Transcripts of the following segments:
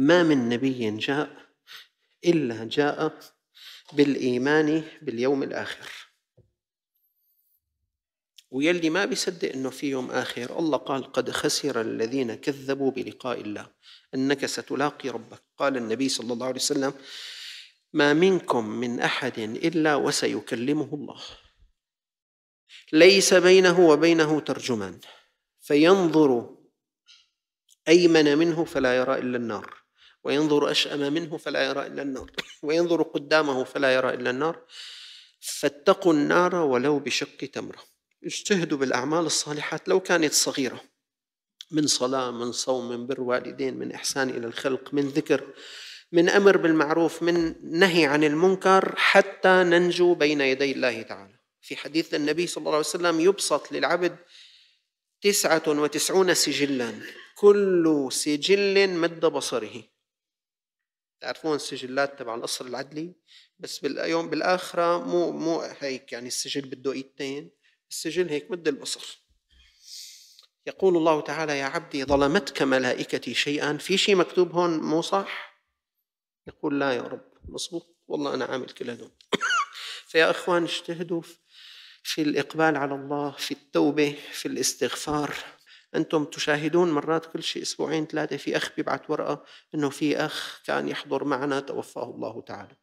ما من نبي جاء إلا جاء بالإيمان باليوم الآخر ويلي ما بيصدق انه في يوم اخر الله قال قد خسر الذين كذبوا بلقاء الله انك ستلاقي ربك قال النبي صلى الله عليه وسلم ما منكم من احد الا وسيكلمه الله ليس بينه وبينه ترجمان فينظر ايمن منه فلا يرى الا النار وينظر أشأم منه فلا يرى إلا النار وينظر قدامه فلا يرى إلا النار فاتقوا النار ولو بشق تمرة اجتهدوا بالأعمال الصالحات لو كانت صغيرة من صلاة من صوم من بر والدين من إحسان إلى الخلق من ذكر من أمر بالمعروف من نهي عن المنكر حتى ننجو بين يدي الله تعالى في حديث النبي صلى الله عليه وسلم يبسط للعبد تسعة وتسعون سجلا كل سجل مد بصره تعرفون السجلات تبع القصر العدلي بس باليوم بالاخره مو مو هيك يعني السجل بده ايدتين السجل هيك مد القصر يقول الله تعالى يا عبدي ظلمتك ملائكتي شيئا في شيء مكتوب هون مو صح يقول لا يا رب مصبوط والله انا عامل كل هدول فيا اخوان اجتهدوا في الاقبال على الله في التوبه في الاستغفار انتم تشاهدون مرات كل شيء اسبوعين ثلاثه في اخ بيبعث ورقه انه في اخ كان يحضر معنا توفاه الله تعالى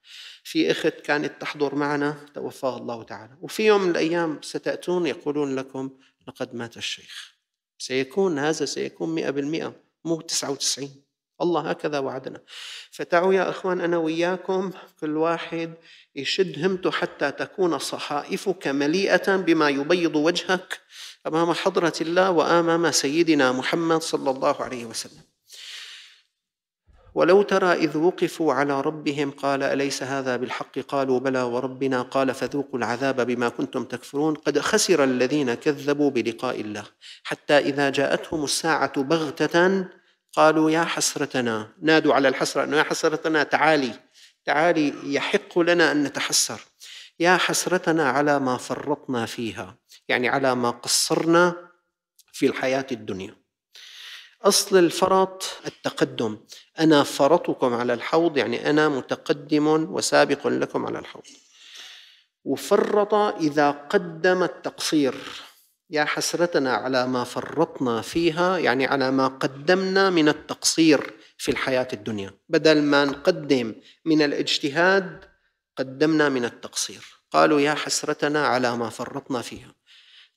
في اخت كانت تحضر معنا توفاها الله تعالى وفي يوم من الايام ستاتون يقولون لكم لقد مات الشيخ سيكون هذا سيكون 100% مو 99 الله هكذا وعدنا فتعوا يا اخوان انا وياكم كل واحد يشد همته حتى تكون صحائفك مليئه بما يبيض وجهك امام حضره الله وامام سيدنا محمد صلى الله عليه وسلم ولو ترى اذ وقفوا على ربهم قال اليس هذا بالحق قالوا بلى وربنا قال فذوقوا العذاب بما كنتم تكفرون قد خسر الذين كذبوا بلقاء الله حتى اذا جاءتهم الساعه بغته قالوا يا حسرتنا نادوا على الحسرة أنه يا حسرتنا تعالي تعالي يحق لنا أن نتحسر يا حسرتنا على ما فرطنا فيها يعني على ما قصرنا في الحياة الدنيا أصل الفرط التقدم أنا فرطكم على الحوض يعني أنا متقدم وسابق لكم على الحوض وفرط إذا قدم التقصير يا حسرتنا على ما فرطنا فيها يعني على ما قدمنا من التقصير في الحياه الدنيا بدل ما نقدم من الاجتهاد قدمنا من التقصير قالوا يا حسرتنا على ما فرطنا فيها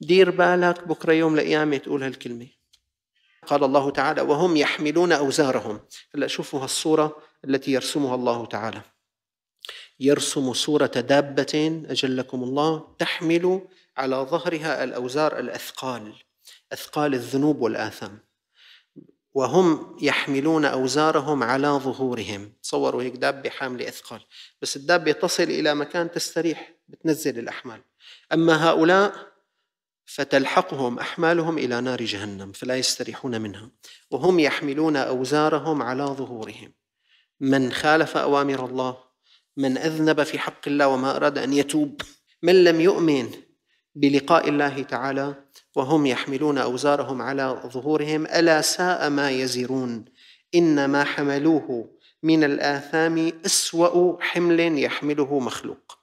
دير بالك بكره يوم القيامه تقول هالكلمه قال الله تعالى وهم يحملون اوزارهم هلا شوفوا هالصوره التي يرسمها الله تعالى يرسم صوره دابه اجلكم الله تحمل على ظهرها الاوزار الاثقال اثقال الذنوب والاثام وهم يحملون اوزارهم على ظهورهم تصوروا هيك دابه حامله اثقال بس الدابه تصل الى مكان تستريح بتنزل الاحمال اما هؤلاء فتلحقهم احمالهم الى نار جهنم فلا يستريحون منها وهم يحملون اوزارهم على ظهورهم من خالف اوامر الله من اذنب في حق الله وما اراد ان يتوب من لم يؤمن بلقاء الله تعالى وهم يحملون اوزارهم على ظهورهم الا ساء ما يزرون ان ما حملوه من الاثام اسوا حمل يحمله مخلوق